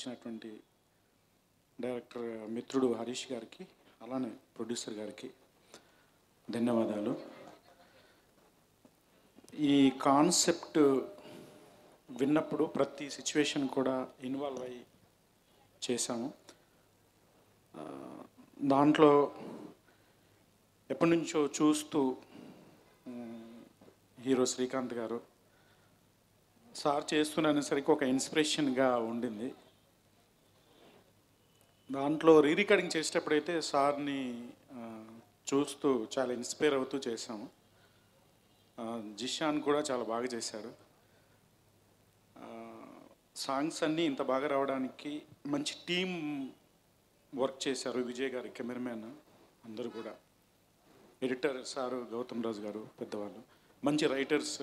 ఇచ్చినటువంటి డైరెక్టర్ మిత్రుడు హరీష్ గారికి అలానే ప్రొడ్యూసర్ గారికి ధన్యవాదాలు ఈ కాన్సెప్ట్ విన్నప్పుడు ప్రతి సిచ్యువేషన్ కూడా ఇన్వాల్వ్ అయ్యి చేశాము దాంట్లో ఎప్పటి నుంచో చూస్తూ హీరో శ్రీకాంత్ గారు సార్ చేస్తున్నసరికి సరికి ఒక ఇన్స్పిరేషన్గా ఉండింది దాంట్లో రీ రికార్డింగ్ చేసేటప్పుడైతే సార్ని చూస్తూ చాలా ఇన్స్పైర్ అవుతూ చేసాము జిషాన్ కూడా చాలా బాగా చేశాడు సాంగ్స్ అన్నీ ఇంత బాగా రావడానికి మంచి టీం వర్క్ చేశారు విజయ్ గారు కెమెరామెన్ అందరూ కూడా ఎడిటర్ సారు గౌతమ్ రాజు గారు పెద్దవాళ్ళు మంచి రైటర్స్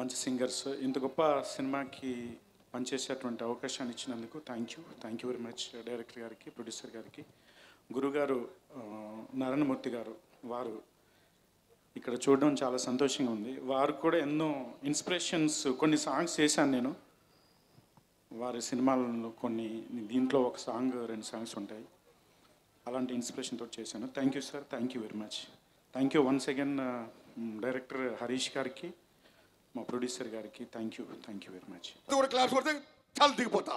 మంచి సింగర్స్ ఇంత గొప్ప సినిమాకి పనిచేసేటువంటి అవకాశాన్ని ఇచ్చినందుకు thank you thank you very much director గారికి ప్రొడ్యూసర్ గారికి గురుగారు నారాయణమూర్తి గారు వారు ఇక్కడ చూడడం చాలా సంతోషంగా ఉంది వారు కూడా ఎన్నో ఇన్స్పిరేషన్స్ కొన్ని సాంగ్స్ చేశాను నేను వారి సినిమాలలో కొన్ని దీంట్లో ఒక సాంగ్ రెండు సాంగ్స్ ఉంటాయి అలాంటి ఇన్స్పిరేషన్తో చేశాను thank you sir thank you very much thank you once again director Harish గారికి మా ప్రొడ్యూసర్ గారికి thank you thank you very much కూడా క్లాస్ పడితే చాలా దిగిపోతా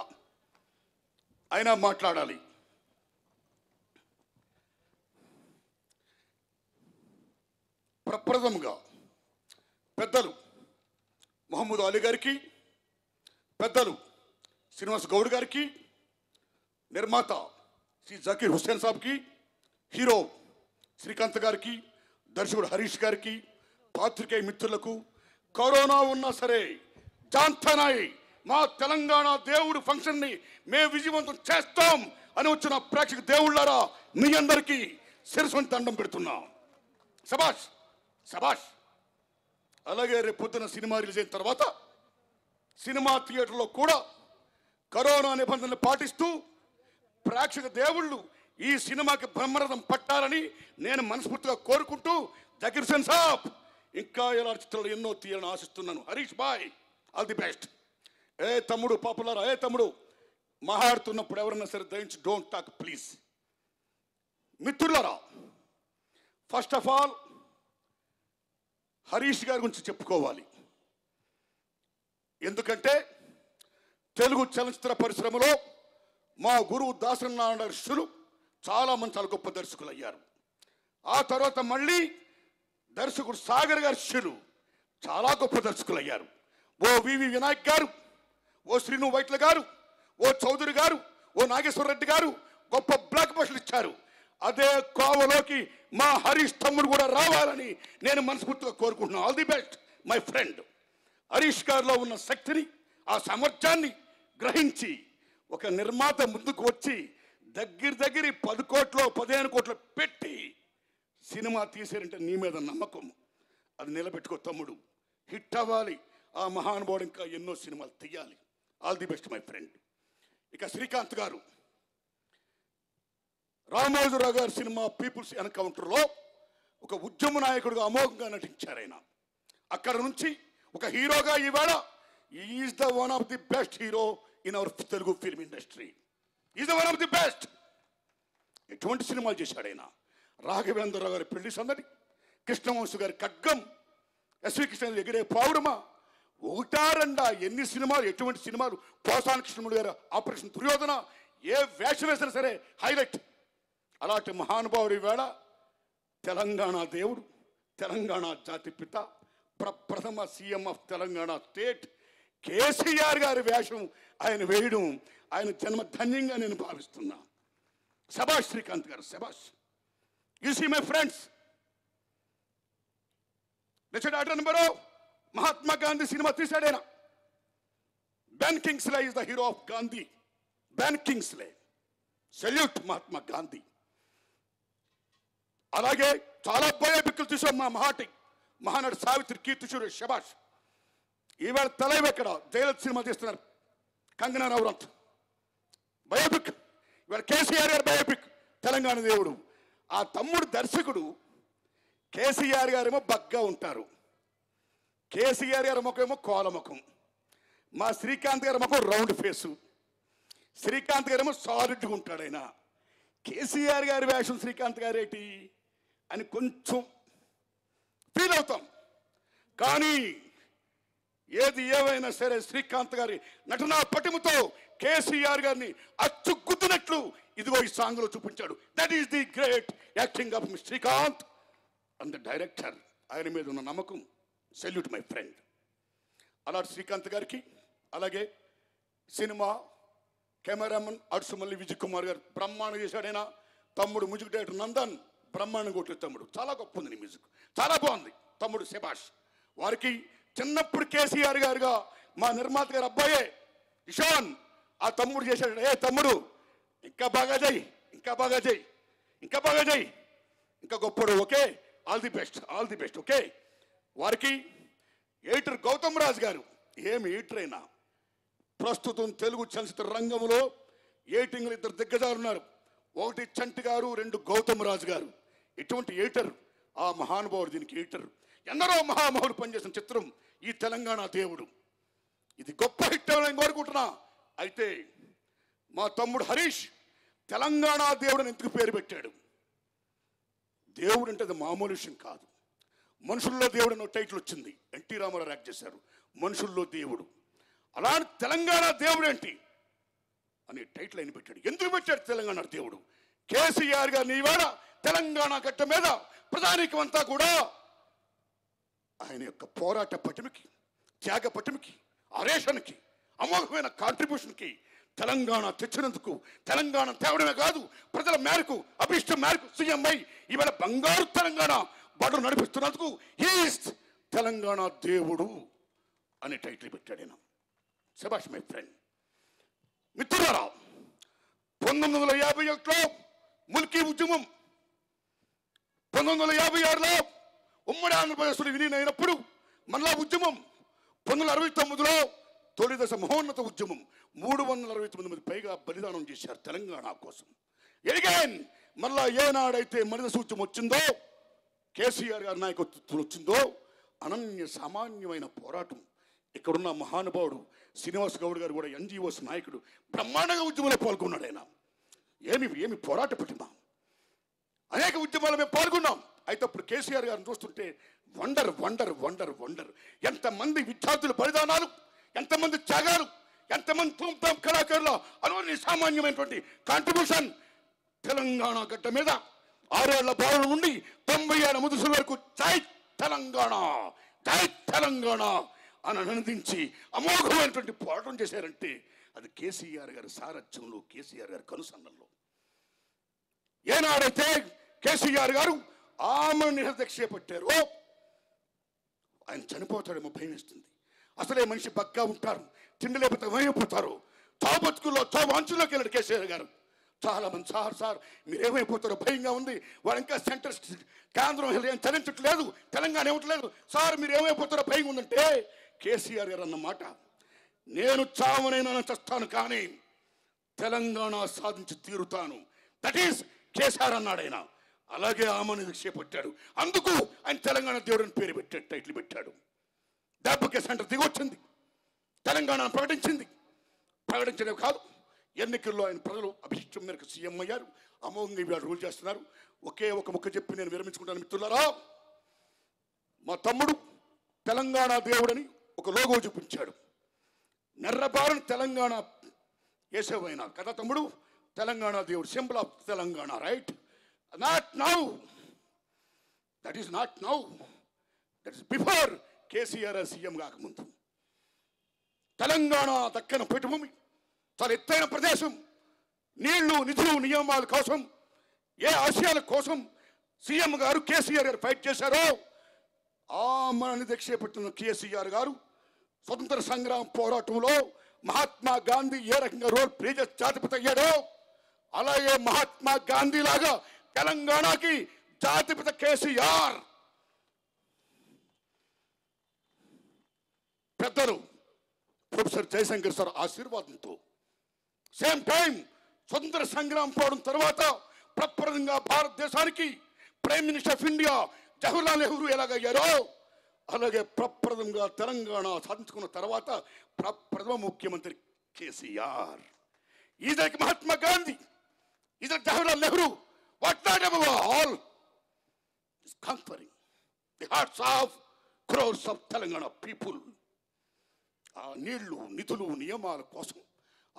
అయినా మాట్లాడాలి ప్రప్రథముగా పెద్దలు మహమ్మద్ అలీ గారికి పెద్దలు శ్రీనివాస్ గౌడ్ గారికి నిర్మాత శ్రీ జకీర్ హుస్సేన్ సాబ్కి హీరో శ్రీకాంత్ గారికి దర్శకుడు హరీష్ గారికి పాత్రికేయ మిత్రులకు కరోనా ఉన్నా సరే జాన్థన్ మా తెలంగాణ దేవుడు ఫంక్షన్ని మేము విజయవంతం చేస్తాం అని వచ్చిన ప్రేక్షక దేవుళ్ళారా మీ అందరికీ శిరసుని దండం పెడుతున్నాం సభాష్ సభాష్ అలాగే రేపు పొద్దున సినిమా రిలీజ్ అయిన తర్వాత సినిమా థియేటర్లో కూడా కరోనా నిబంధనలు పాటిస్తూ ప్రేక్షక దేవుళ్ళు ఈ సినిమాకి బ్రహ్మరథం పట్టాలని నేను మనస్ఫూర్తిగా కోరుకుంటూ సెన్ సాబ్ ఇంకా ఎలా చిత్రాలు ఎన్నో తీయాలని ఆశిస్తున్నాను హరీష్ బాయ్ ఆల్ ది బెస్ట్ ఏ తమ్ముడు పాపులర్ ఏ తమ్ముడు మహాడుతున్నప్పుడు ఎవరన్నా సరే దయించి డోంట్ టాక్ ప్లీజ్ మిత్రులరా ఫస్ట్ ఆఫ్ ఆల్ హరీష్ గారి గురించి చెప్పుకోవాలి ఎందుకంటే తెలుగు చలనచిత్ర పరిశ్రమలో మా గురువు దాసరి ఋషులు చాలా మంచి చాలా గొప్ప దర్శకులు అయ్యారు ఆ తర్వాత మళ్ళీ దర్శకుడు సాగర్ గారి శిలు చాలా గొప్ప దర్శకులు అయ్యారు ఓ వివి వినాయక్ గారు ఓ శ్రీను వైట్ల గారు ఓ చౌదరి గారు ఓ నాగేశ్వర రెడ్డి గారు గొప్ప బ్లాక్ బస్టులు ఇచ్చారు అదే కోవలోకి మా హరీష్ తమ్ముడు కూడా రావాలని నేను మనస్ఫూర్తిగా కోరుకుంటున్నాను all the best my friend Harish గారిలో ఉన్న శక్తిని ఆ సామర్థ్యాన్ని గ్రహించి ఒక నిర్మాత ముందుకు వచ్చి దగ్గర దగ్గర పది కోట్లు పదిహేను కోట్లు పెట్టి సినిమా తీసేరంటే నీ మీద నమ్మకం అది నిలబెట్టుకో తమ్ముడు హిట్ అవ్వాలి ఆ మహానుభావుడు ఇంకా ఎన్నో సినిమాలు తీయాలి all the best my friend ఇక శ్రీకాంత్ గారు రామోజురావు గారి సినిమా పీపుల్స్ ఎన్కౌంటర్లో ఒక ఉద్యమ నాయకుడిగా అమోఘంగా నటించారు ఆయన అక్కడ నుంచి ఒక హీరోగా ఇవాళ is the one of the best hero in our Telugu film industry is the one of the best ఎటువంటి సినిమాలు చేశాడు ఆయన రాఘవేంద్రరావు గారి పెళ్లి సందడి కృష్ణవంశు గారి ఖడ్గం ఎస్వి కృష్ణ ఎగిరే పావుడమా ఒకటారండా ఎన్ని సినిమాలు ఎటువంటి సినిమాలు పోసాన కృష్ణముడు గారు ఆపరేషన్ దుర్యోధన ఏ వేషం వేసినా సరే హైలైట్ అలాంటి మహానుభావుడి వేళ తెలంగాణ దేవుడు తెలంగాణ జాతి పిత ప్రప్రథమ CM of Telangana state KCR గారి వేషం ఆయన వేయడం ఆయన జన్మధన్యంగా నేను భావిస్తున్నా శభాష్ శ్రీకాంత్ గారు శభాష్ you see my friends Richard Attenborough Mahatma Gandhi సినిమా తీశాడైనా Ben Kingsley is the hero of Gandhi Ben Kingsley salute Mahatma Gandhi అలాగే చాలా బయోపిక్లు చూసాం మా మహాటి మహానటి సావిత్రి కీర్తిశూరు శభాష్ ఈవేళ తలైవ్ ఎక్కడ జయలత్ సినిమా తీస్తున్నారు కంగనా రవరంత్ బయోపిక్ ఇవాళ కేసీఆర్ గారు బయోపిక్ తెలంగాణ దేవుడు ఆ తమ్ముడు దర్శకుడు కేసీఆర్ గారేమో బగ్గా ఉంటారు కేసీఆర్ గారి ముఖమేమో కోలముఖం మా శ్రీకాంత్ గారి ముఖం రౌండ్ ఫేసు శ్రీకాంత్ గారేమో సాలిడ్గా ఉంటాడు ఆయన కేసీఆర్ గారి వేషం శ్రీకాంత్ గారేటి అని కొంచెం ఫీల్ అవుతాం కానీ ఏది ఏవైనా సరే శ్రీకాంత్ గారి నటనా పటిమతో కేసీఆర్ గారిని అచ్చుగుద్దినట్లు ఇదిగో ఈ సాంగ్లో చూపించాడు that is the great acting of Srikanth and the director ఆయన మీద ఉన్న నమ్మకం సెల్యూట్ మై ఫ్రెండ్ అలా శ్రీకాంత్ గారికి అలాగే సినిమా కెమెరామెన్ అడుసుమల్లి విజయ్ కుమార్ గారు బ్రహ్మాండం చేశాడైనా తమ్ముడు మ్యూజిక్ డైరెక్టర్ నందన్ బ్రహ్మాండం కొట్టి తమ్ముడు చాలా గొప్ప ఉంది మ్యూజిక్ చాలా బాగుంది తమ్ముడు శభాష్ వారికి చిన్నప్పుడు కేసీఆర్ గారుగా మా నిర్మాత గారు అబ్బాయే ఇషాన్ ఆ తమ్ముడు చేశాడు ఏ తమ్ముడు ఇంకా బాగా చేయి ఇంకా బాగా చేయి ఇంకా బాగా చేయి ఇంకా గొప్పడు okay all the best all the best okay వారికి ఎయిటర్ గౌతమ్ రాజు గారు ఏమి ఎయిటరైనా ప్రస్తుతం తెలుగు చలచిత్ర రంగంలో ఎయిటింగ్లు ఇద్దరు దిగ్గజారు ఉన్నారు ఒకటి చంటి గారు రెండు గౌతమ్ రాజు గారు ఇటువంటి ఎయిటర్ ఆ మహానుభావుడు దీనికి ఎయిటర్ ఎందరో మహామహుడు పనిచేసిన చిత్రం ఈ తెలంగాణ దేవుడు ఇది గొప్ప హిట్ కోరుకుంటున్నా అయితే మా తమ్ముడు హరీష్ తెలంగాణ దేవుడు ఎందుకు పేరు పెట్టాడు దేవుడు అంటే అది మామూలు విషయం కాదు మనుషుల్లో దేవుడు అన్న టైటిల్ వచ్చింది ఎన్టీ రామారావు యాక్ట్ చేశారు మనుషుల్లో దేవుడు అలాంటి తెలంగాణ దేవుడు ఏంటి అనే టైటిల్ ఆయన పెట్టాడు ఎందుకు పెట్టాడు తెలంగాణ దేవుడు కేసీఆర్ గారిని ఇవాళ తెలంగాణ గట్ట మీద అంతా కూడా ఆయన యొక్క పోరాట పటిమికి త్యాగ పటిమికి ఆరేషణకి అమోఘమైన కాంట్రిబ్యూషన్కి తెలంగాణ తెచ్చినందుకు తెలంగాణ తేవడమే కాదు ప్రజల మేరకు అభిష్టం మేరకు సీఎంఐ ఈవేళ బంగారు తెలంగాణ బడు నడిపిస్తున్నందుకు ఈస్ట్ తెలంగాణ దేవుడు అని టైటిల్ పెట్టాడు నేను సుభాష్ మై ఫ్రెండ్ మిత్రులారా పంతొమ్మిది వందల యాభై ఒకటిలో ముల్కీ ఉద్యమం పంతొమ్మిది వందల యాభై ఆరులో ఉమ్మడి ఆంధ్రప్రదేశ్లో విలీనైనప్పుడు మళ్ళా ఉద్యమం పంతొమ్మిది అరవై తొమ్మిదిలో తొలిదశ మహోన్నత ఉద్యమం మూడు వందల అరవై తొమ్మిది మంది పైగా బలిదానం చేశారు తెలంగాణ కోసం ఎడిగైన్ మళ్ళా ఏనాడైతే మరిద సూచ్యం వచ్చిందో కేసీఆర్ గారి నాయకత్వం వచ్చిందో అనన్య సామాన్యమైన పోరాటం ఇక్కడున్న మహానుభావుడు శ్రీనివాస్ గౌడ్ గారు కూడా ఎన్జిఓస్ నాయకుడు బ్రహ్మాండంగా ఉద్యమంలో పాల్గొన్నాడు ఆయన ఏమి ఏమి పోరాట పెట్టినా అనేక ఉద్యమాలు మేము పాల్గొన్నాం అయితే అప్పుడు కేసీఆర్ గారిని చూస్తుంటే వండర్ వండర్ వండర్ వండర్ ఎంతమంది విద్యార్థుల బలిదానాలు ఎంతమంది త్యాగాలు ఎంతమంది తూంపాం కళాకారులు అనువని సామాన్యమైనటువంటి కాంట్రిబ్యూషన్ తెలంగాణ గడ్డ మీద ఆరేళ్ల బారులు ఉండి తొంభై ఏళ్ళ ముదుసుల వరకు జై తెలంగాణ జై తెలంగాణ అని అనుదించి అమోఘమైనటువంటి పోరాటం చేశారంటే అది కేసీఆర్ గారి సారథ్యంలో కేసీఆర్ గారి కనుసన్నల్లో ఏనాడైతే కేసీఆర్ గారు ఆమె నిరదక్ష ఆయన చనిపోతాడు ముప్పై వేస్తుంది అసలే మనిషి బగ్గా ఉంటారు తిండి లేకపోతే తో బతుకుల్లో తో వాంచులోకి వెళ్ళాడు కేసీఆర్ గారు చాలా మంది సార్ సార్ ఏమైపోతారో భయంగా ఉంది వాడు ఇంకా సెంటర్ కేంద్రం చలించట్లేదు తెలంగాణ ఇవ్వట్లేదు సార్ మీరు ఏమైపోతారో భయంగా ఉందంటే కేసీఆర్ గారు అన్నమాట నేను చావనైనా చస్తాను కానీ తెలంగాణ సాధించి తీరుతాను దట్ ఈస్ కేసీఆర్ అన్నాడు ఆయన అలాగే ఆమెను చేపట్టాడు అందుకు ఆయన తెలంగాణ దేవుడిని పేరు పెట్టాడు టైటిల్ పెట్టాడు డెబ్బకి సెంటర్ దిగొచ్చింది తెలంగాణ ప్రకటించింది ప్రకటించడం కాదు ఎన్నికల్లో ఆయన ప్రజలు అభిష్టం మేరకు సీఎం అయ్యారు అమోఘంగా ఇవాళ రూల్ చేస్తున్నారు ఒకే ఒక ముక్క చెప్పి నేను విరమించుకుంటాను మిత్రులారా మా తమ్ముడు తెలంగాణ దేవుడని ఒక లోగో చూపించాడు నెర్రబారం తెలంగాణ వేసేవైనా కదా తమ్ముడు తెలంగాణ దేవుడు symbol of Telangana right not now that is not now that is before KCR CM కాకముందు తెలంగాణ దక్కన పీఠభూమి చాలా ఎత్తైన ప్రదేశం నీళ్లు నిధులు నియమాల కోసం ఏ ఆశయాల కోసం సీఎం గారు కేసీఆర్ గారు ఫైట్ చేశారో ఆ మనని దక్షపెట్టిన కేసీఆర్ గారు స్వతంత్ర సంగ్రామ పోరాటంలో మహాత్మా గాంధీ ఏ రకంగా రోల్ ప్లే చేసి జాతిపత అయ్యాడో అలాగే మహాత్మా గాంధీ లాగా తెలంగాణకి జాతిపత కేసీఆర్ పెద్దలు ప్రొఫెసర్ జయశంకర్ సార్ ఆశీర్వాదంతో సేమ్ టైం స్వతంత్ర సంగ్రామం పోవడం తర్వాత ప్రప్రదంగా భారతదేశానికి prime minister of India Jawaharlal Nehru ఎలాగయ్యారో అలాగే ప్రప్రథమంగా తెలంగాణ సాధించుకున్న తర్వాత ప్రప్రథమ ముఖ్యమంత్రి కేసీఆర్ ఇదకి మహాత్మా గాంధీ ఇదే Jawaharlal Nehru what not all conquering the hearts of crores of Telangana people ఆ నీళ్లు నిధులు నియమాల కోసం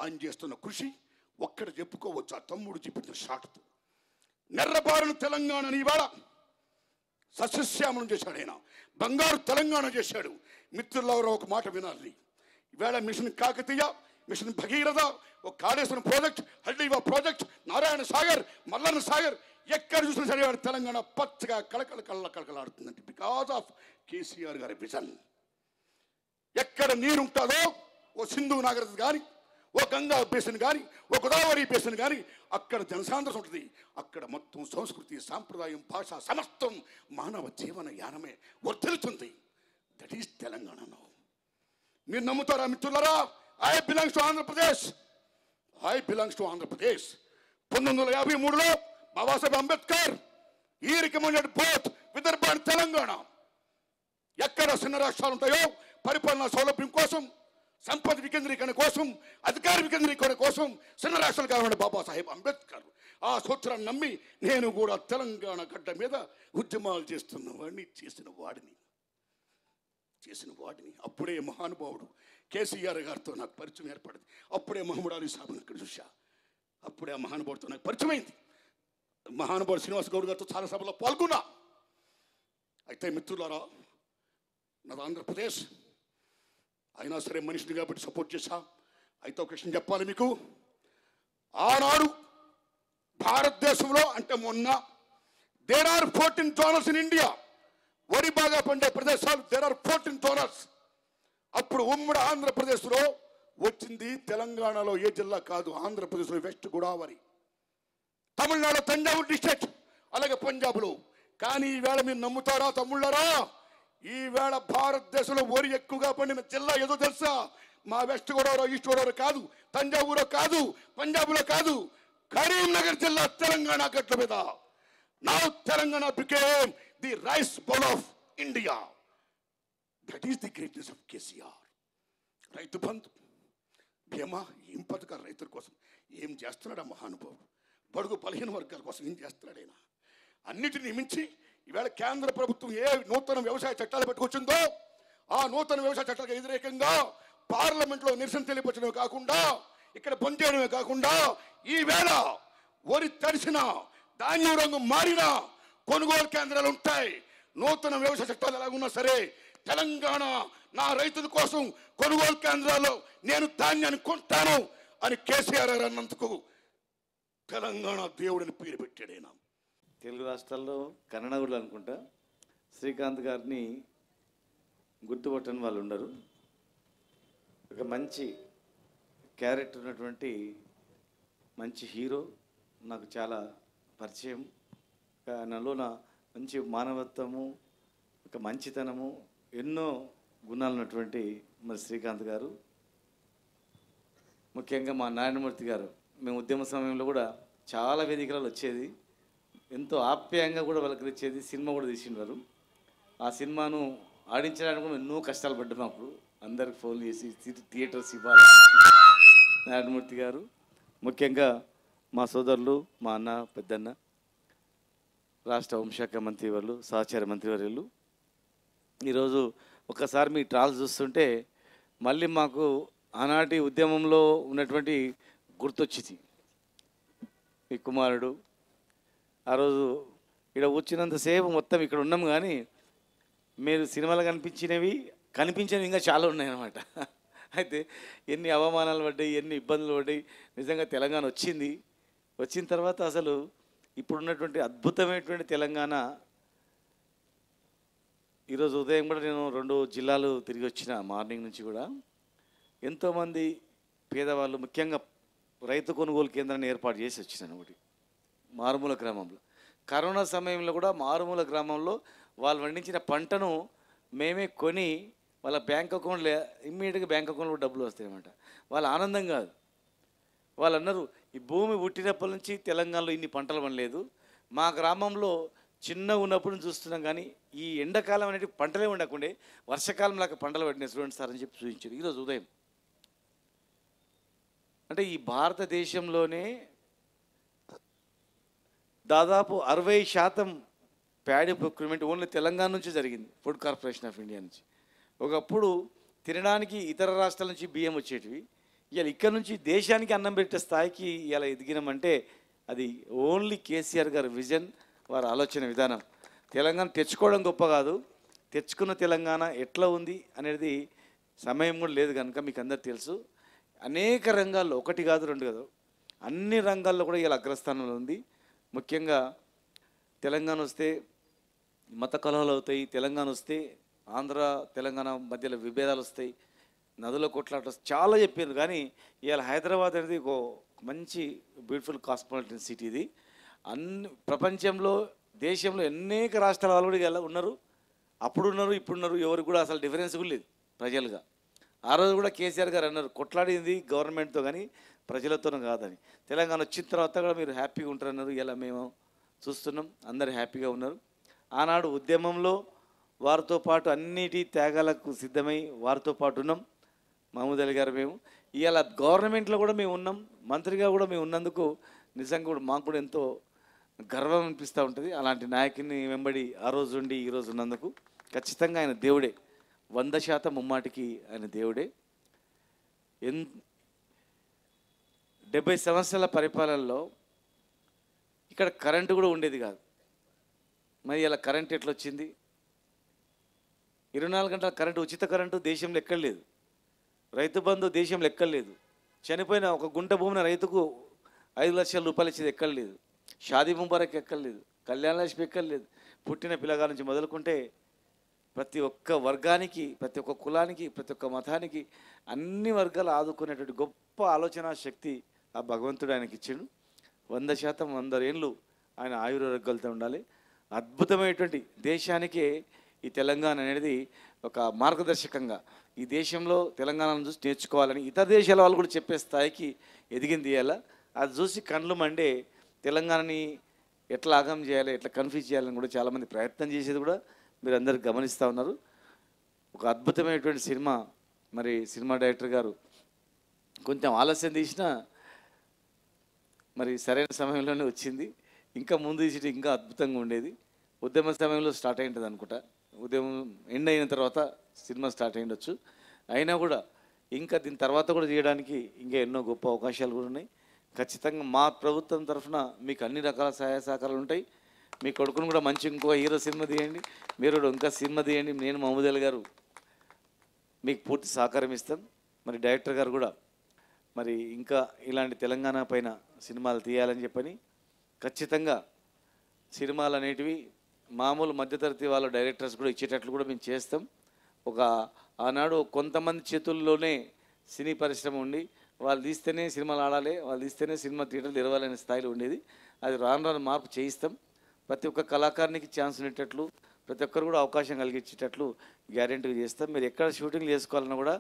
ఆయన చేస్తున్న కృషి ఒక్కడ చెప్పుకోవచ్చు ఆ తమ్ముడు చెప్పించిన షాటుతో నెర్రబారిన అని ఇవాళ సస్యశ్యామలం చేశాడు ఆయన బంగారు తెలంగాణ చేశాడు మిత్రులవరో ఒక మాట వినాలి ఇవాళ మిషన్ కాకతీయ మిషన్ భగీరథ ఒక కాళేశ్వరం ప్రాజెక్ట్ హల్డీవా ప్రాజెక్ట్ నారాయణ సాగర్ మల్లన్న సాగర్ ఎక్కడ చూసినా సరే తెలంగాణ పచ్చగా కళకళ కళ్ళ కళకళాడుతుందండి బికాస్ ఆఫ్ కేసీఆర్ గారి విజన్ ఎక్కడ నీరుంటుందో ఓ సింధు నాగరస్ కానీ ఓ గంగా బేసిన్ కానీ ఓ గోదావరి బేసిన్ కానీ అక్కడ జనసాంద్రత ఉంటుంది అక్కడ మొత్తం సంస్కృతి సాంప్రదాయం భాష సమస్తం మానవ జీవన యానమే వర్ధిల్లుతుంది దట్ ఈస్ తెలంగాణ మీరు నమ్ముతారా మిత్రులరా I belongs to Andhra Pradesh I belongs to Andhra Pradesh పంతొమ్మిది వందల యాభై మూడులో బాబాసాహెబ్ అంబేద్కర్ ఈ రికమెండెడ్ బోత్ విదర్భ తెలంగాణ ఎక్కడ చిన్న రాష్ట్రాలు ఉంటాయో పరిపాలనా సౌలభ్యం కోసం సంపద వికేంద్రీకరణ కోసం అధికార వికేంద్రీకరణ కోసం చిన్న రాష్ట్రాలు కావాలంటే బాబాసాహెబ్ అంబేద్కర్ ఆ సూత్రాన్ని నమ్మి నేను కూడా తెలంగాణ గడ్డ మీద ఉద్యమాలు చేస్తున్న వాడిని చేసిన వాడిని చేసిన వాడిని అప్పుడే మహానుభావుడు కేసీఆర్ గారితో నాకు పరిచయం ఏర్పడింది అప్పుడే మహమ్మద్ అలీ సాబ్ ఇక్కడ చూసా అప్పుడే ఆ మహానుభావుడితో నాకు అయింది మహానుభావుడు శ్రీనివాస గౌడ్ గారితో చాలా సభలో పాల్గొన్నా అయితే మిత్రులారా నాది ఆంధ్రప్రదేశ్ అయినా సరే మనిషిని కాబట్టి సపోర్ట్ చేశా అయితే ఒక విషయం చెప్పాలి మీకు ఆనాడు భారతదేశంలో అంటే మొన్న there are fourteen toners in India వరి బాగా పండే ప్రదేశాలు దేర్ ఆర్ ఫోర్టీన్ టోనర్స్ అప్పుడు ఉమ్మడి ఆంధ్రప్రదేశ్లో వచ్చింది తెలంగాణలో ఏ జిల్లా కాదు ఆంధ్రప్రదేశ్లో వెస్ట్ గోదావరి తమిళనాడు తంజావూరు డిస్ట్రిక్ట్ అలాగే పంజాబ్లో కానీ ఈవేళ మీరు నమ్ముతారా తమ్ముళ్ళారా ఈవేళ భారతదేశంలో ఒరి ఎక్కువగా పండిన జిల్లా ఏదో తెలుసా మా వెస్ట్ గోదావరి ఈస్ట్ గోదావరి కాదు తంజావూరులో కాదు పంజాబ్లో కాదు కరీంనగర్ జిల్లా తెలంగాణ గట్ల మీద now Telangana became the rice bowl of India that is the greatness of KCR Rythu Bandhu భీమా ఏం పథకాలు రైతుల కోసం ఏం చేస్తున్నాడు ఆ మహానుభావుడు బడుగు బలహీన వర్గాల కోసం ఏం చేస్తున్నాడు ఆయన అన్నిటిని మించి ఈవేళ కేంద్ర ప్రభుత్వం ఏ నూతన వ్యవసాయ చట్టాలు పెట్టుకొచ్చిందో ఆ నూతన వ్యవసాయ చట్టాలకు వ్యతిరేకంగా పార్లమెంట్లో నిరసన తెలియపరచడమే కాకుండా ఇక్కడ బంద్ చేయడమే కాకుండా ఈవేళ వరి తడిసిన ధాన్యం రంగు మారిన కొనుగోలు కేంద్రాలు ఉంటాయి నూతన వ్యవసాయ చట్టాలు ఎలాగున్నా సరే తెలంగాణ నా రైతుల కోసం కొనుగోలు కేంద్రాల్లో నేను ధాన్యాన్ని కొంటాను అని కేసీఆర్ అన్నందుకు తెలంగాణ దేవుడిని పేరు పెట్టాడైనా తెలుగు రాష్ట్రాల్లో కన్నడ కూడా అనుకుంటా శ్రీకాంత్ గారిని గుర్తుపట్టని వాళ్ళు ఉండరు ఒక మంచి క్యారెక్టర్ ఉన్నటువంటి మంచి హీరో నాకు చాలా పరిచయం ఆయనలో నా మంచి మానవత్వము ఒక మంచితనము ఎన్నో గుణాలు ఉన్నటువంటి మరి శ్రీకాంత్ గారు ముఖ్యంగా మా నారాయణమూర్తి గారు మేము ఉద్యమ సమయంలో కూడా చాలా వేదికలలో వచ్చేది ఎంతో ఆప్యాయంగా కూడా పలకరించేది సినిమా కూడా తీసినారు ఆ సినిమాను ఆడించడానికి కూడా ఎన్నో కష్టాలు పడ్డాము అప్పుడు అందరికి ఫోన్ చేసి థియేటర్స్ ఇవ్వాలి నారాయణమూర్తి గారు ముఖ్యంగా మా సోదరులు మా అన్న పెద్దన్న రాష్ట్ర హోంశాఖ మంత్రి వాళ్ళు సహచార మంత్రి వర్యులు ఈరోజు ఒకసారి మీ ట్రాల్ చూస్తుంటే మళ్ళీ మాకు ఆనాటి ఉద్యమంలో ఉన్నటువంటి గుర్తొచ్చింది మీ కుమారుడు ఆ రోజు ఇక్కడ వచ్చినంతసేపు మొత్తం ఇక్కడ ఉన్నాం కానీ మీరు సినిమాలు కనిపించినవి కనిపించినవి ఇంకా చాలా ఉన్నాయన్నమాట అయితే ఎన్ని అవమానాలు పడ్డాయి ఎన్ని ఇబ్బందులు పడ్డాయి నిజంగా తెలంగాణ వచ్చింది వచ్చిన తర్వాత అసలు ఇప్పుడున్నటువంటి అద్భుతమైనటువంటి తెలంగాణ ఈరోజు ఉదయం కూడా నేను రెండు జిల్లాలు తిరిగి వచ్చిన మార్నింగ్ నుంచి కూడా ఎంతోమంది పేదవాళ్ళు ముఖ్యంగా రైతు కొనుగోలు కేంద్రాన్ని ఏర్పాటు చేసి వచ్చినాను ఒకటి మారుమూల గ్రామంలో కరోనా సమయంలో కూడా మారుమూల గ్రామంలో వాళ్ళు పండించిన పంటను మేమే కొని వాళ్ళ బ్యాంక్ అకౌంట్లో ఇమ్మీడియట్గా బ్యాంక్ అకౌంట్లో డబ్బులు వస్తాయన్నమాట వాళ్ళ ఆనందం కాదు వాళ్ళు అన్నారు ఈ భూమి పుట్టినప్పటి నుంచి తెలంగాణలో ఇన్ని పంటలు పండలేదు మా గ్రామంలో చిన్నగా ఉన్నప్పుడు చూస్తున్నాం కానీ ఈ ఎండాకాలం అనేది పంటలే ఉండకుండే వర్షాకాలం లాగా పంటలు పడినాయి చూడండి సార్ అని చెప్పి చూపించారు ఈరోజు ఉదయం అంటే ఈ భారతదేశంలోనే దాదాపు అరవై శాతం ప్యాడీ ప్రొక్యూర్మెంట్ ఓన్లీ తెలంగాణ నుంచి జరిగింది ఫుడ్ కార్పొరేషన్ ఆఫ్ ఇండియా నుంచి ఒకప్పుడు తినడానికి ఇతర రాష్ట్రాల నుంచి బియ్యం వచ్చేటివి ఇవాళ ఇక్కడ నుంచి దేశానికి అన్నం పెట్టే స్థాయికి ఇలా ఎదిగినామంటే అది ఓన్లీ కేసీఆర్ గారి విజన్ వారి ఆలోచన విధానం తెలంగాణ తెచ్చుకోవడం గొప్ప కాదు తెచ్చుకున్న తెలంగాణ ఎట్లా ఉంది అనేది సమయం కూడా లేదు కనుక మీకు అందరు తెలుసు అనేక రంగాల్లో ఒకటి కాదు రెండు కాదు అన్ని రంగాల్లో కూడా ఇలా అగ్రస్థానంలో ఉంది ముఖ్యంగా తెలంగాణ వస్తే మత కలహాలు అవుతాయి తెలంగాణ వస్తే ఆంధ్ర తెలంగాణ మధ్యలో విభేదాలు వస్తాయి నదుల కొట్లాట చాలా చెప్పింది కానీ ఇవాళ హైదరాబాద్ అనేది ఒక మంచి బ్యూటిఫుల్ కాస్మాలిటన్ సిటీ ఇది అన్ని ప్రపంచంలో దేశంలో అనేక రాష్ట్రాల వాళ్ళు కూడా ఉన్నారు అప్పుడు ఉన్నారు ఇప్పుడున్నారు ఉన్నారు కూడా అసలు డిఫరెన్స్ కూడా లేదు ప్రజలుగా ఆ రోజు కూడా కేసీఆర్ గారు అన్నారు కొట్లాడింది గవర్నమెంట్తో కానీ ప్రజలతోనూ కాదని తెలంగాణ వచ్చిన తర్వాత కూడా మీరు హ్యాపీగా ఉంటారన్నారు ఇలా మేము చూస్తున్నాం అందరు హ్యాపీగా ఉన్నారు ఆనాడు ఉద్యమంలో వారితో పాటు అన్నిటి త్యాగాలకు సిద్ధమై వారితో పాటు ఉన్నాం మహమూద్ అలీ గారు మేము ఇవాళ గవర్నమెంట్లో కూడా మేము ఉన్నాం మంత్రిగా కూడా మేము ఉన్నందుకు నిజంగా కూడా మాకు కూడా ఎంతో గర్వం అనిపిస్తూ ఉంటుంది అలాంటి నాయకుని వెంబడి ఆ రోజు ఉండి ఈరోజు ఉన్నందుకు ఖచ్చితంగా ఆయన దేవుడే వంద శాతం ముమ్మాటికి ఆయన దేవుడే ఎన్ డెబ్బై సంవత్సరాల పరిపాలనలో ఇక్కడ కరెంటు కూడా ఉండేది కాదు మరి ఇలా కరెంట్ ఎట్లా వచ్చింది ఇరవై నాలుగు గంటల కరెంటు ఉచిత కరెంటు దేశంలో ఎక్కడలేదు రైతు బంధు దేశంలో ఎక్కర్లేదు చనిపోయిన ఒక గుంట భూమిన రైతుకు ఐదు లక్షల రూపాయలు ఇచ్చేది ఎక్కర్లేదు షాదీ ముబారక్ ఎక్కడలేదు కళ్యాణ లక్ష్మి ఎక్కర్లేదు పుట్టిన పిల్లగారి నుంచి మొదలుకుంటే ప్రతి ఒక్క వర్గానికి ప్రతి ఒక్క కులానికి ప్రతి ఒక్క మతానికి అన్ని వర్గాలు ఆదుకునేటువంటి గొప్ప ఆలోచన శక్తి ఆ భగవంతుడు ఆయనకి ఇచ్చాడు వంద శాతం వంద ఏళ్ళు ఆయన ఆయుర్వర్గాలతో ఉండాలి అద్భుతమైనటువంటి దేశానికే ఈ తెలంగాణ అనేది ఒక మార్గదర్శకంగా ఈ దేశంలో తెలంగాణను చూసి నేర్చుకోవాలని ఇతర దేశాల వాళ్ళు కూడా చెప్పే స్థాయికి ఎదిగింది ఎలా అది చూసి కండ్లు మండే తెలంగాణని ఎట్లా ఆగం చేయాలి ఎట్లా కన్ఫ్యూజ్ చేయాలని కూడా చాలామంది ప్రయత్నం చేసేది కూడా అందరు గమనిస్తూ ఉన్నారు ఒక అద్భుతమైనటువంటి సినిమా మరి సినిమా డైరెక్టర్ గారు కొంచెం ఆలస్యం తీసిన మరి సరైన సమయంలోనే వచ్చింది ఇంకా ముందు తీసి ఇంకా అద్భుతంగా ఉండేది ఉద్యమ సమయంలో స్టార్ట్ అయింటుంది అనుకుంటా ఉదయం ఎండ్ అయిన తర్వాత సినిమా స్టార్ట్ అయ్యిండొచ్చు అయినా కూడా ఇంకా దీని తర్వాత కూడా చేయడానికి ఇంకా ఎన్నో గొప్ప అవకాశాలు కూడా ఉన్నాయి ఖచ్చితంగా మా ప్రభుత్వం తరఫున మీకు అన్ని రకాల సహాయ సహకారాలు ఉంటాయి మీ కొడుకును కూడా మంచి ఇంకో హీరో సినిమా తీయండి మీరు కూడా ఇంకా సినిమా తీయండి నేను మహమూదల్ గారు మీకు పూర్తి సహకారం ఇస్తాం మరి డైరెక్టర్ గారు కూడా మరి ఇంకా ఇలాంటి తెలంగాణ పైన సినిమాలు తీయాలని చెప్పని ఖచ్చితంగా సినిమాలు అనేటివి మామూలు మధ్యతరగతి వాళ్ళ డైరెక్టర్స్ కూడా ఇచ్చేటట్లు కూడా మేము చేస్తాం ఒక ఆనాడు కొంతమంది చేతుల్లోనే సినీ పరిశ్రమ ఉండి వాళ్ళు తీస్తేనే సినిమాలు ఆడాలి వాళ్ళు తీస్తేనే సినిమా థియేటర్లు తెరవాలనే స్థాయిలో ఉండేది అది రాను రాను మార్పు చేయిస్తాం ప్రతి ఒక్క కళాకారునికి ఛాన్స్ ఉండేటట్లు ప్రతి ఒక్కరు కూడా అవకాశం కలిగించేటట్లు గ్యారెంటీగా చేస్తాం మీరు ఎక్కడ షూటింగ్లు చేసుకోవాలన్నా కూడా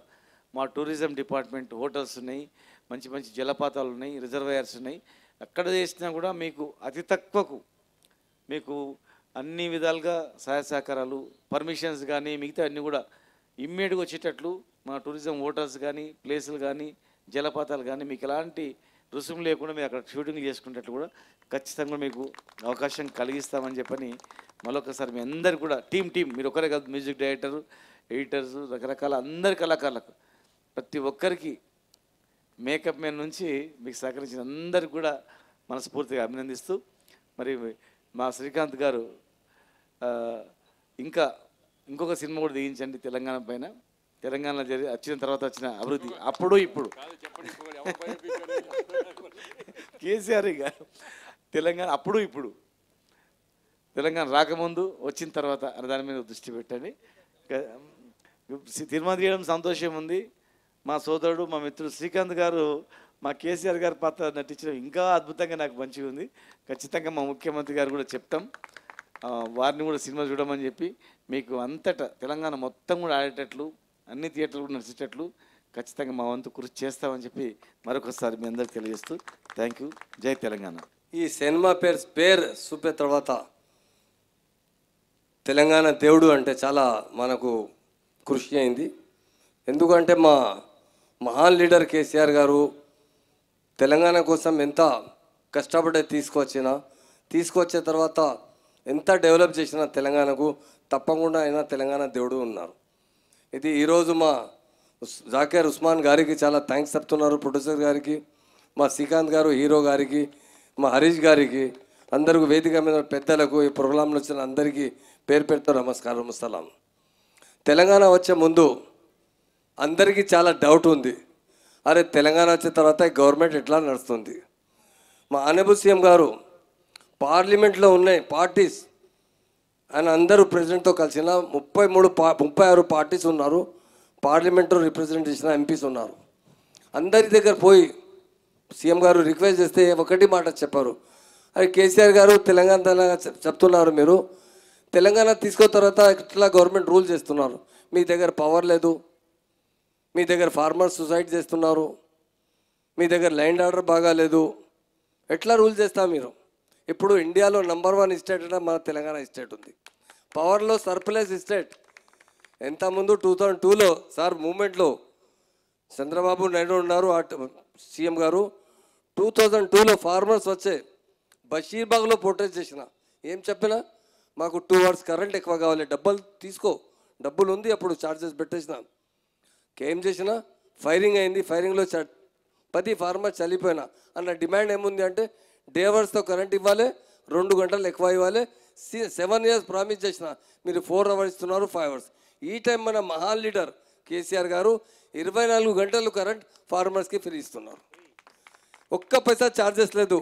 మా టూరిజం డిపార్ట్మెంట్ హోటల్స్ ఉన్నాయి మంచి మంచి జలపాతాలు ఉన్నాయి రిజర్వాయర్స్ ఉన్నాయి ఎక్కడ చేసినా కూడా మీకు అతి తక్కువకు మీకు అన్ని విధాలుగా సహాయ సహకారాలు పర్మిషన్స్ కానీ మిగతా అన్నీ కూడా ఇమ్మీడియట్గా వచ్చేటట్లు మా టూరిజం హోటల్స్ కానీ ప్లేసులు కానీ జలపాతాలు కానీ మీకు ఎలాంటి రుసుము లేకుండా మీరు అక్కడ షూటింగ్ చేసుకునేటట్టు కూడా ఖచ్చితంగా మీకు అవకాశం కలిగిస్తామని చెప్పని మరొకసారి మీ అందరు కూడా టీం టీం మీరు ఒకరే కాదు మ్యూజిక్ డైరెక్టర్ ఎడిటర్స్ రకరకాల అందరి కళాకారులకు ప్రతి ఒక్కరికి మేకప్ మ్యాన్ నుంచి మీకు సహకరించిన అందరికి కూడా మనస్ఫూర్తిగా అభినందిస్తూ మరి మా శ్రీకాంత్ గారు ఇంకా ఇంకొక సినిమా కూడా దిగించండి తెలంగాణ పైన తెలంగాణ జరిగి వచ్చిన తర్వాత వచ్చిన అభివృద్ధి అప్పుడు ఇప్పుడు కేసీఆర్ గారు తెలంగాణ అప్పుడు ఇప్పుడు తెలంగాణ రాకముందు వచ్చిన తర్వాత అనే దాని మీద దృష్టి పెట్టండి తిరుమల తీయడం సంతోషం ఉంది మా సోదరుడు మా మిత్రుడు శ్రీకాంత్ గారు మా కేసీఆర్ గారి పాత్ర నటించడం ఇంకా అద్భుతంగా నాకు మంచిగా ఉంది ఖచ్చితంగా మా ముఖ్యమంత్రి గారు కూడా చెప్తాం వారిని కూడా సినిమా చూడమని చెప్పి మీకు అంతటా తెలంగాణ మొత్తం కూడా ఆడేటట్లు అన్ని థియేటర్లు కూడా నడిచేటట్లు ఖచ్చితంగా మా వంతు కృషి చేస్తామని చెప్పి మరొకసారి మీ అందరికి తెలియజేస్తూ థ్యాంక్ యూ జై తెలంగాణ ఈ సినిమా పేరు పేరు చూపే తర్వాత తెలంగాణ దేవుడు అంటే చాలా మనకు కృషి అయింది ఎందుకంటే మా మహాన్ లీడర్ కేసీఆర్ గారు తెలంగాణ కోసం ఎంత కష్టపడి తీసుకొచ్చిన తీసుకొచ్చే తర్వాత ఎంత డెవలప్ చేసినా తెలంగాణకు తప్పకుండా అయినా తెలంగాణ దేవుడు ఉన్నారు ఇది ఈరోజు మా జాకేర్ ఉస్మాన్ గారికి చాలా థ్యాంక్స్ చెప్తున్నారు ప్రొడ్యూసర్ గారికి మా శ్రీకాంత్ గారు హీరో గారికి మా హరీష్ గారికి అందరికీ వేదిక మీద పెద్దలకు ఈ ప్రోగ్రాంలో వచ్చిన అందరికీ పేరు పెడతారు నమస్కారం సలాం తెలంగాణ వచ్చే ముందు అందరికీ చాలా డౌట్ ఉంది అరే తెలంగాణ వచ్చిన తర్వాత గవర్నమెంట్ ఎట్లా నడుస్తుంది మా ఆనబు సీఎం గారు పార్లమెంట్లో ఉన్నాయి పార్టీస్ ఆయన అందరూ ప్రెసిడెంట్తో కలిసిన ముప్పై మూడు పా ముప్పై ఆరు పార్టీస్ ఉన్నారు పార్లమెంటు రిప్రజెంట్ చేసిన ఎంపీస్ ఉన్నారు అందరి దగ్గర పోయి సీఎం గారు రిక్వెస్ట్ చేస్తే ఒకటి మాట చెప్పారు అది కేసీఆర్ గారు తెలంగాణ తెలంగాణ చెప్తున్నారు మీరు తెలంగాణ తీసుకున్న తర్వాత ఇట్లా గవర్నమెంట్ రూల్ చేస్తున్నారు మీ దగ్గర పవర్ లేదు మీ దగ్గర ఫార్మర్ సొసైటీ చేస్తున్నారు మీ దగ్గర ల్యాండ్ ఆర్డర్ బాగాలేదు ఎట్లా రూల్ చేస్తా మీరు ఇప్పుడు ఇండియాలో నంబర్ వన్ ఇస్టేట్ అంటే మన తెలంగాణ స్టేట్ ఉంది పవర్లో ఇస్టేట్ ఎంత ముందు టూ థౌజండ్ టూలో సార్ మూమెంట్లో చంద్రబాబు నాయుడు ఉన్నారు సీఎం గారు టూ థౌజండ్ టూలో ఫార్మర్స్ వచ్చే బషీర్బాగ్లో ప్రొటెస్ట్ చేసిన ఏం చెప్పినా మాకు టూ అవర్స్ కరెంట్ ఎక్కువ కావాలి డబ్బులు తీసుకో డబ్బులు ఉంది అప్పుడు ఛార్జెస్ పెట్టేసిన ఏం చేసిన ఫైరింగ్ అయింది ఫైరింగ్లో పది ఫార్మర్ చలిపోయినా అన్న డిమాండ్ ఏముంది అంటే డే అవర్స్తో కరెంట్ ఇవ్వాలి రెండు గంటలు ఎక్కువ ఇవ్వాలి సెవెన్ ఇయర్స్ ప్రామిస్ చేసిన మీరు ఫోర్ అవర్స్ ఇస్తున్నారు ఫైవ్ అవర్స్ ఈ టైం మన మహాన్ లీడర్ కేసీఆర్ గారు ఇరవై నాలుగు గంటలు కరెంట్ ఫార్మర్స్కి ఫ్రీ ఇస్తున్నారు ఒక్క పైసా ఛార్జెస్ లేదు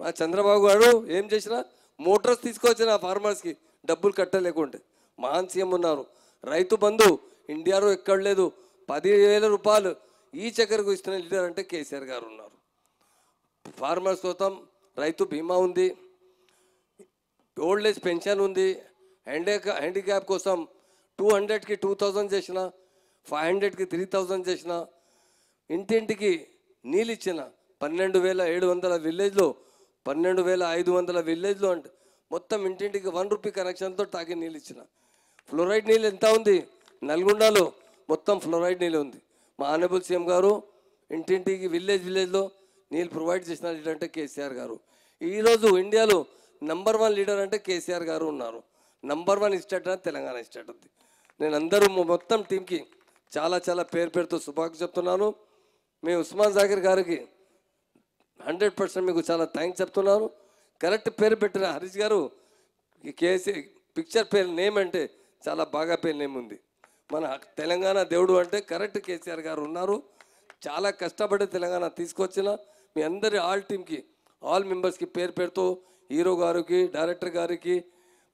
మా చంద్రబాబు గారు ఏం చేసినా మోటార్స్ తీసుకొచ్చిన ఆ ఫార్మర్స్కి డబ్బులు కట్టలేకుంటే మహాన్ సీఎం ఉన్నారు రైతు బంధు ఇండియాలో ఎక్కడ లేదు పదివేల రూపాయలు ఈ చక్కెరకు ఇస్తున్న లీడర్ అంటే కేసీఆర్ గారు ఉన్నారు ఫార్మర్స్ కోసం రైతు బీమా ఉంది ఓల్డ్ ఏజ్ పెన్షన్ ఉంది హ్యాండే హ్యాండిక్యాప్ కోసం టూ హండ్రెడ్కి టూ థౌజండ్ చేసిన ఫైవ్ హండ్రెడ్కి త్రీ థౌజండ్ చేసిన ఇంటింటికి నీళ్ళు ఇచ్చిన పన్నెండు వేల ఏడు వందల విలేజ్లో పన్నెండు వేల ఐదు వందల విలేజ్లో అంటే మొత్తం ఇంటింటికి వన్ రూపీ కనెక్షన్తో తాగి నీళ్ళు ఇచ్చిన ఫ్లోరైడ్ నీళ్ళు ఎంత ఉంది నల్గొండలో మొత్తం ఫ్లోరైడ్ నీళ్ళు ఉంది మా ఆనబుల్ సీఎం గారు ఇంటింటికి విలేజ్ విలేజ్లో నీళ్ళు ప్రొవైడ్ చేసిన లీడర్ అంటే కేసీఆర్ గారు ఈరోజు ఇండియాలో నంబర్ వన్ లీడర్ అంటే కేసీఆర్ గారు ఉన్నారు నంబర్ వన్ ఇస్టేట్ అంటే తెలంగాణ ఇస్టేట్ ఉంది నేను అందరూ మొత్తం టీంకి చాలా చాలా పేరు పేరుతో శుభాకు చెప్తున్నాను మీ ఉస్మాన్ జాకిర్ గారికి హండ్రెడ్ పర్సెంట్ మీకు చాలా థ్యాంక్స్ చెప్తున్నాను కరెక్ట్ పేరు పెట్టిన హరీష్ గారు కేసీ పిక్చర్ పేరు నేమ్ అంటే చాలా బాగా పేరు నేమ్ ఉంది మన తెలంగాణ దేవుడు అంటే కరెక్ట్ కేసీఆర్ గారు ఉన్నారు చాలా కష్టపడి తెలంగాణ తీసుకొచ్చిన మీ అందరి ఆల్ టీమ్కి ఆల్ మెంబర్స్కి పేరు పేరుతో హీరో గారికి డైరెక్టర్ గారికి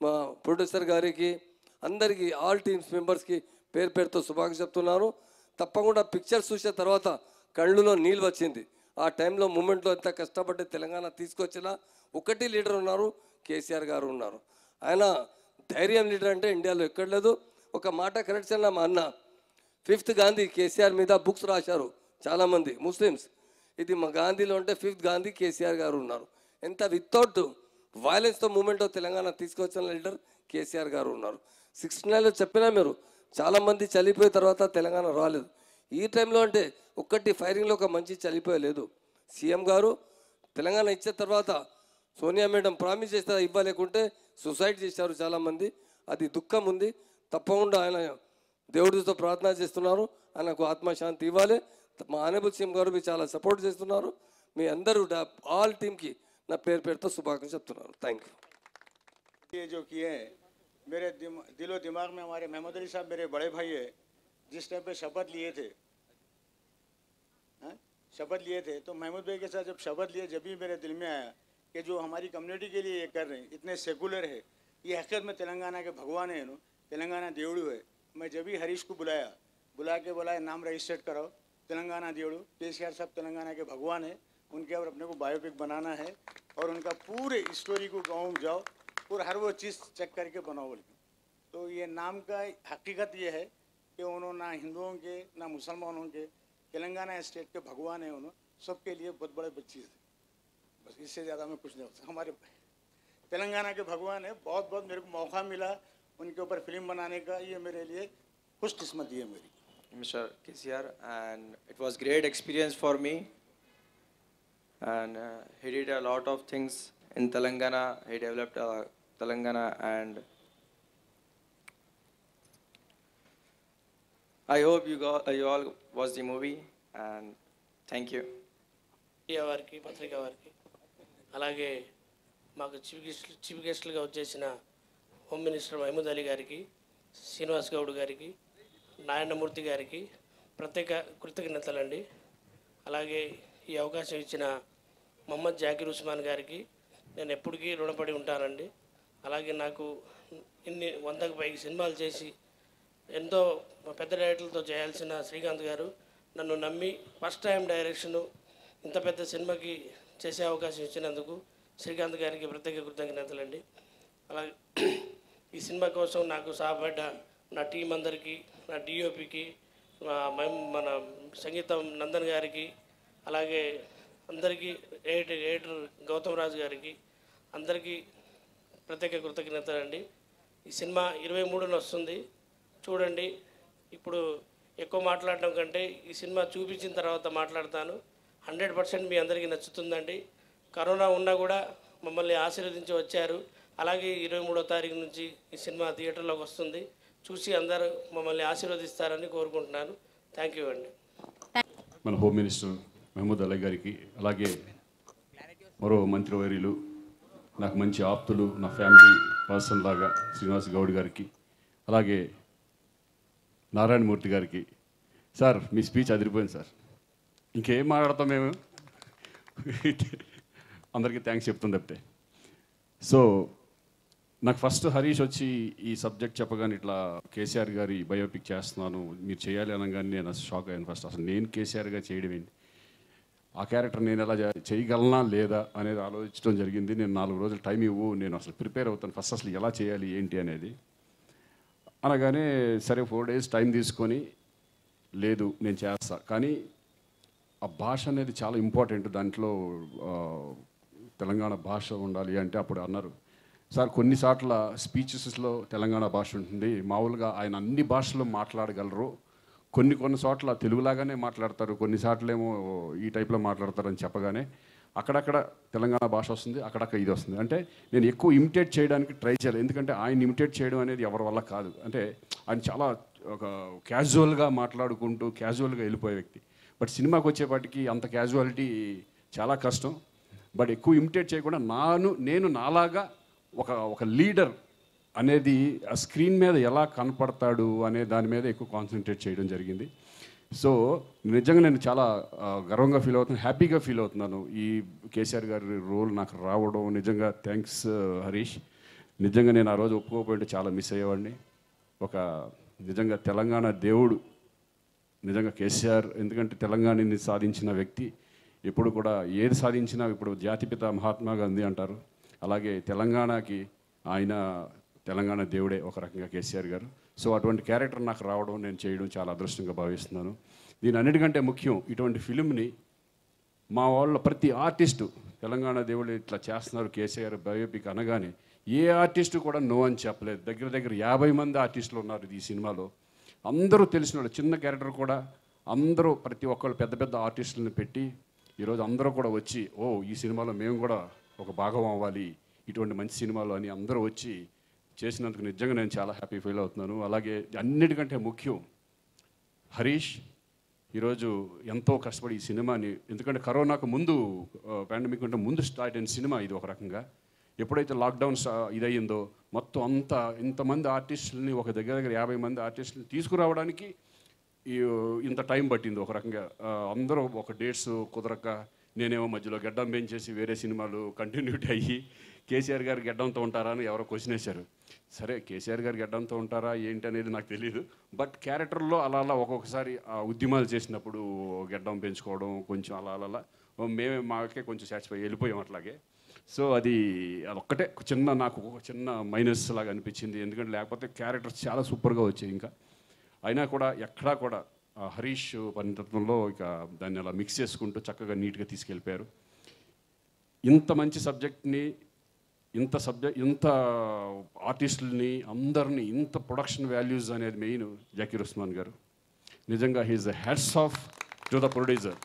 మా ప్రొడ్యూసర్ గారికి అందరికీ ఆల్ టీమ్స్ మెంబర్స్కి పేరు పేరుతో శుభాకాంక్షలు చెప్తున్నాను తప్పకుండా పిక్చర్స్ చూసిన తర్వాత కళ్ళులో నీళ్ళు వచ్చింది ఆ టైంలో మూమెంట్లో ఎంత కష్టపడి తెలంగాణ తీసుకొచ్చిన ఒకటి లీడర్ ఉన్నారు కేసీఆర్ గారు ఉన్నారు ఆయన ధైర్యం లీడర్ అంటే ఇండియాలో ఎక్కడ లేదు ఒక మాట కరెక్ట్ మా అన్న ఫిఫ్త్ గాంధీ కేసీఆర్ మీద బుక్స్ రాశారు చాలామంది ముస్లిమ్స్ ఇది మా గాంధీలో ఉంటే ఫిఫ్త్ గాంధీ కేసీఆర్ గారు ఉన్నారు ఎంత వితౌట్ వైలెన్స్తో మూమెంట్ తెలంగాణ తీసుకొచ్చిన లీడర్ కేసీఆర్ గారు ఉన్నారు సిక్స్టీ నైన్లో చెప్పినా మీరు చాలామంది చలిపోయిన తర్వాత తెలంగాణ రాలేదు ఈ టైంలో అంటే ఒక్కటి ఫైరింగ్లో ఒక మంచి చలిపోయలేదు సీఎం గారు తెలంగాణ ఇచ్చిన తర్వాత సోనియా మేడం ప్రామిస్ చేస్తే ఇవ్వలేకుంటే సూసైడ్ చేశారు చాలామంది అది దుఃఖం ఉంది తప్పకుండా ఆయన దేవుడితో ప్రార్థన చేస్తున్నారు ఆయనకు ఆత్మశాంతి ఇవ్వాలి మా सीएम गार भी चला सपोर्ट मे अंदर आल टीम की ना पेर पेर तो शुभाकांक्ष थैंक यू ये जो किए मेरे दिमा दिलो दिमाग में हमारे महमूद अली साहब मेरे बड़े भाई है जिस टाइम पे शपथ लिए थे हाँ? शपथ लिए थे तो महमूद भाई के साथ जब शपथ लिए जब भी मेरे दिल में आया कि जो हमारी कम्युनिटी के लिए ये कर रहे हैं इतने सेकुलर है ये हकीकत में तेलंगाना के भगवान है तेलंगाना देवड़ू है मैं जब भी हरीश को बुलाया बुला के बुलाया नाम रजिस्टर्ड कराओ तेलंगाना जोड़ो केसीआर साहब तेलंगाना के भगवान है उनके ऊपर अपने को बायोपिक बनाना है और उनका पूरे स्टोरी को गाँव जाओ और हर वो चीज़ चेक करके बनाओ बोल के तो ये नाम का हकीकत ये है कि उन्होंने ना हिंदुओं के ना मुसलमानों के तेलंगाना स्टेट के भगवान हैं उन्होंने सबके लिए बहुत बड़े बच्चे थे बस इससे ज़्यादा मैं कुछ नहीं होता हमारे तेलंगाना के भगवान है बहुत बहुत मेरे को मौका मिला उनके ऊपर फिल्म बनाने का ये मेरे लिए खुशकस्मती है मेरी Mr. KCR, and it was great experience for me. And uh, he did a lot of things in Telangana. He developed uh, Telangana, and I hope you, got, uh, you all watched the movie. And thank you. వారికి పత్రిక వారికి అలాగే మాకు chief గెస్ట్లు chief గెస్ట్లుగా వచ్చేసిన home minister Mahmood Ali గారికి శ్రీనివాస్ గౌడ్ గారికి నారాయణమూర్తి గారికి ప్రత్యేక కృతజ్ఞతలండి అలాగే ఈ అవకాశం ఇచ్చిన మొహమ్మద్ జాకిర్ ఉస్మాన్ గారికి నేను ఎప్పటికీ రుణపడి ఉంటానండి అలాగే నాకు ఇన్ని వందకు పైకి సినిమాలు చేసి ఎంతో పెద్ద డైరెక్టర్లతో చేయాల్సిన శ్రీకాంత్ గారు నన్ను నమ్మి ఫస్ట్ టైం డైరెక్షను ఇంత పెద్ద సినిమాకి చేసే అవకాశం ఇచ్చినందుకు శ్రీకాంత్ గారికి ప్రత్యేక కృతజ్ఞతలండి అలాగే ఈ సినిమా కోసం నాకు సహాయపడ్డ నా టీం అందరికీ నా డిఓపికి మన సంగీతం నందన్ గారికి అలాగే అందరికీ ఎయిట్ ఎయిటర్ గౌతమ్ రాజు గారికి అందరికీ ప్రత్యేక కృతజ్ఞతలండి ఈ సినిమా ఇరవై మూడున వస్తుంది చూడండి ఇప్పుడు ఎక్కువ మాట్లాడడం కంటే ఈ సినిమా చూపించిన తర్వాత మాట్లాడతాను హండ్రెడ్ పర్సెంట్ మీ అందరికీ నచ్చుతుందండి కరోనా ఉన్నా కూడా మమ్మల్ని ఆశీర్వదించి వచ్చారు అలాగే ఇరవై మూడో తారీఖు నుంచి ఈ సినిమా థియేటర్లోకి వస్తుంది చూసి అందరూ మమ్మల్ని ఆశీర్వదిస్తారని కోరుకుంటున్నాను థ్యాంక్ యూ అండి మన హోమ్ మినిస్టర్ మహమూద్ అలీ గారికి అలాగే మరో మంత్రివర్యులు నాకు మంచి ఆప్తులు నా ఫ్యామిలీ పర్సన్ లాగా శ్రీనివాస్ గౌడ్ గారికి అలాగే నారాయణమూర్తి గారికి సార్ మీ స్పీచ్ అదిరిపోయింది సార్ ఇంకేం మాట్లాడతాం మేము అందరికీ థ్యాంక్స్ చెప్తుంది చెప్తుండే సో నాకు ఫస్ట్ హరీష్ వచ్చి ఈ సబ్జెక్ట్ చెప్పగానే ఇట్లా కేసీఆర్ గారి బయోపిక్ చేస్తున్నాను మీరు చేయాలి అనగానే నేను షాక్ అయ్యాను ఫస్ట్ అసలు నేను కేసీఆర్గా చేయడం ఏంటి ఆ క్యారెక్టర్ నేను ఎలా చేయగలనా లేదా అనేది ఆలోచించడం జరిగింది నేను నాలుగు రోజులు టైం ఇవ్వు నేను అసలు ప్రిపేర్ అవుతాను ఫస్ట్ అసలు ఎలా చేయాలి ఏంటి అనేది అనగానే సరే ఫోర్ డేస్ టైం తీసుకొని లేదు నేను చేస్తా కానీ ఆ భాష అనేది చాలా ఇంపార్టెంట్ దాంట్లో తెలంగాణ భాష ఉండాలి అంటే అప్పుడు అన్నారు సార్ కొన్నిసార్లు స్పీచెస్లో తెలంగాణ భాష ఉంటుంది మామూలుగా ఆయన అన్ని భాషలు మాట్లాడగలరు కొన్ని కొన్ని చోట్ల తెలుగులాగానే మాట్లాడతారు కొన్నిసార్లు ఏమో ఈ టైప్లో మాట్లాడతారని చెప్పగానే అక్కడక్కడ తెలంగాణ భాష వస్తుంది అక్కడక్కడ ఇది వస్తుంది అంటే నేను ఎక్కువ ఇమిటేట్ చేయడానికి ట్రై చేయాలి ఎందుకంటే ఆయన ఇమిటేట్ చేయడం అనేది ఎవరి వల్ల కాదు అంటే ఆయన చాలా ఒక క్యాజువల్గా మాట్లాడుకుంటూ క్యాజువల్గా వెళ్ళిపోయే వ్యక్తి బట్ సినిమాకి వచ్చేపాటికి అంత క్యాజువాలిటీ చాలా కష్టం బట్ ఎక్కువ ఇమిటేట్ చేయకుండా నాను నేను నాలాగా ఒక ఒక లీడర్ అనేది ఆ స్క్రీన్ మీద ఎలా కనపడతాడు అనే దాని మీద ఎక్కువ కాన్సన్ట్రేట్ చేయడం జరిగింది సో నిజంగా నేను చాలా గర్వంగా ఫీల్ అవుతున్నాను హ్యాపీగా ఫీల్ అవుతున్నాను ఈ కేసీఆర్ గారి రోల్ నాకు రావడం నిజంగా థ్యాంక్స్ హరీష్ నిజంగా నేను ఆ రోజు ఒప్పుకోకపోయింటే చాలా మిస్ అయ్యేవాడిని ఒక నిజంగా తెలంగాణ దేవుడు నిజంగా కేసీఆర్ ఎందుకంటే తెలంగాణని సాధించిన వ్యక్తి ఎప్పుడు కూడా ఏది సాధించినా ఇప్పుడు జాతిపిత మహాత్మా గాంధీ అంటారు అలాగే తెలంగాణకి ఆయన తెలంగాణ దేవుడే ఒక రకంగా కేసీఆర్ గారు సో అటువంటి క్యారెక్టర్ నాకు రావడం నేను చేయడం చాలా అదృష్టంగా భావిస్తున్నాను దీని అన్నిటికంటే ముఖ్యం ఇటువంటి ఫిలింని మా వాళ్ళ ప్రతి ఆర్టిస్టు తెలంగాణ దేవుడు ఇట్లా చేస్తున్నారు కేసీఆర్ బయోపిక్ అనగానే ఏ ఆర్టిస్టు కూడా నో అని చెప్పలేదు దగ్గర దగ్గర యాభై మంది ఆర్టిస్టులు ఉన్నారు ఈ సినిమాలో అందరూ తెలిసిన వాళ్ళు చిన్న క్యారెక్టర్ కూడా అందరూ ప్రతి ఒక్కళ్ళు పెద్ద పెద్ద ఆర్టిస్టులను పెట్టి ఈరోజు అందరూ కూడా వచ్చి ఓ ఈ సినిమాలో మేము కూడా ఒక భాగం అవ్వాలి ఇటువంటి మంచి సినిమాలు అని అందరూ వచ్చి చేసినందుకు నిజంగా నేను చాలా హ్యాపీ ఫీల్ అవుతున్నాను అలాగే అన్నిటికంటే ముఖ్యం హరీష్ ఈరోజు ఎంతో కష్టపడి ఈ సినిమాని ఎందుకంటే కరోనాకు ముందు పాండమిక్ అంటే ముందు స్టార్ట్ అయిన సినిమా ఇది ఒక రకంగా ఎప్పుడైతే లాక్డౌన్ ఇదయ్యిందో మొత్తం అంతా ఇంతమంది ఆర్టిస్టులని ఒక దగ్గర దగ్గర యాభై మంది ఆర్టిస్టులని తీసుకురావడానికి ఇంత టైం పట్టింది ఒక రకంగా అందరూ ఒక డేట్స్ కుదరక నేనేమో మధ్యలో గడ్డం పెంచేసి వేరే సినిమాలు కంటిన్యూటీ అయ్యి కేసీఆర్ గారు గడ్డంతో ఉంటారా అని ఎవరో క్వశ్చన్ వేశారు సరే కేసీఆర్ గారు గడ్డంతో ఉంటారా ఏంటి అనేది నాకు తెలియదు బట్ క్యారెక్టర్లో అలా అలా ఒక్కొక్కసారి ఉద్యమాలు చేసినప్పుడు గడ్డం పెంచుకోవడం కొంచెం అలా అలా మేమే మాకే కొంచెం సాటిస్ఫై వెళ్ళిపోయాం అట్లాగే సో అది అదొక్కటే చిన్న నాకు ఒక చిన్న మైనస్ లాగా అనిపించింది ఎందుకంటే లేకపోతే క్యారెక్టర్స్ చాలా సూపర్గా వచ్చాయి ఇంకా అయినా కూడా ఎక్కడా కూడా హరీష్ పరిణతత్వంలో ఇక దాన్ని అలా మిక్స్ చేసుకుంటూ చక్కగా నీట్గా తీసుకెళ్ళిపోయారు ఇంత మంచి సబ్జెక్ట్ని ఇంత సబ్జెక్ట్ ఇంత ఆర్టిస్టుల్ని అందరినీ ఇంత ప్రొడక్షన్ వాల్యూస్ అనేది మెయిన్ జాకీర్ ఉస్మాన్ గారు నిజంగా he is hats off to the producer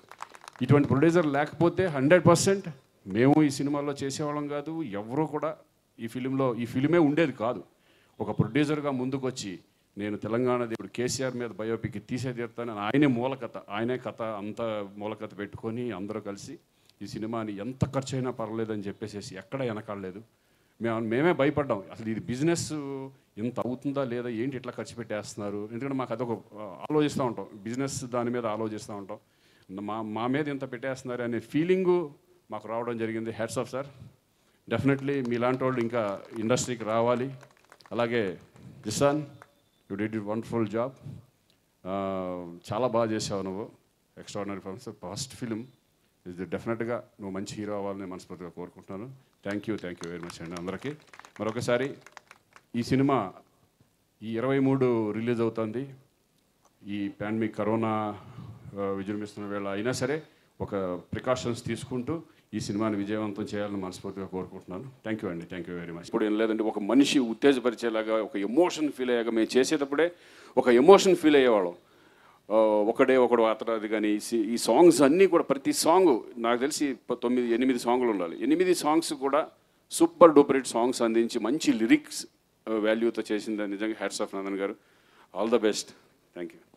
ఇటువంటి ప్రొడ్యూసర్ లేకపోతే హండ్రెడ్ పర్సెంట్ మేము ఈ సినిమాలో చేసేవాళ్ళం కాదు ఎవరూ కూడా ఈ ఫిలింలో ఈ ఫిలిమే ఉండేది కాదు ఒక ప్రొడ్యూసర్గా ముందుకొచ్చి నేను తెలంగాణ దేవుడు కేసీఆర్ మీద బయోపిక్ తీసే అని ఆయనే మూలకథ ఆయనే కథ అంత మూలకథ పెట్టుకొని అందరూ కలిసి ఈ సినిమాని ఎంత ఖర్చు అయినా పర్వాలేదని చెప్పేసి ఎక్కడ వెనకాడలేదు మేము మేమే భయపడ్డాం అసలు ఇది బిజినెస్ ఇంత అవుతుందా లేదా ఏంటి ఇట్లా ఖర్చు పెట్టేస్తున్నారు ఎందుకంటే మాకు అదొక ఆలోచిస్తూ ఉంటాం బిజినెస్ దాని మీద ఆలోచిస్తూ ఉంటాం మా మా మీద ఇంత పెట్టేస్తున్నారు అనే ఫీలింగు మాకు రావడం జరిగింది హెడ్స్ ఆఫ్ సార్ డెఫినెట్లీ మీలాంటి వాళ్ళు ఇంకా ఇండస్ట్రీకి రావాలి అలాగే Zeeshan you did it wonderful job చాలా బాగా చేసావు నువ్వు ఎక్స్ట్రాడినరీ ఫిల్మ్స్ ఫస్ట్ ఫిలిం ఇది డెఫినెట్గా నువ్వు మంచి హీరో అవ్వాలని మనస్ఫూర్తిగా కోరుకుంటున్నాను thank you thank you very much అండి అందరికీ మరొకసారి ఈ సినిమా ఈ ఇరవై మూడు రిలీజ్ అవుతుంది ఈ పాండమిక్ కరోనా uh, విజృంభిస్తున్న వేళ అయినా సరే ఒక ప్రికాషన్స్ తీసుకుంటూ ఈ సినిమాని విజయవంతం చేయాలని మనస్ఫూర్తిగా కోరుకుంటున్నాను థ్యాంక్ యూ అండి థ్యాంక్ యూ వెరీ మచ్ ఇప్పుడు ఏం లేదండి ఒక మనిషి ఉత్తేజపరిచేలాగా ఒక ఎమోషన్ ఫీల్ అయ్యేగా మేము చేసేటప్పుడే ఒక ఎమోషన్ ఫీల్ అయ్యేవాళ్ళం ఒకడే ఒకడు అతడాది కానీ ఈ సాంగ్స్ అన్నీ కూడా ప్రతి సాంగ్ నాకు తెలిసి తొమ్మిది ఎనిమిది సాంగ్లు ఉండాలి ఎనిమిది సాంగ్స్ కూడా సూపర్ డూపరేట్ సాంగ్స్ అందించి మంచి లిరిక్స్ వాల్యూతో చేసిందని నిజంగా హ్యాట్స్ ఆఫ్ నందన్ గారు all the best thank you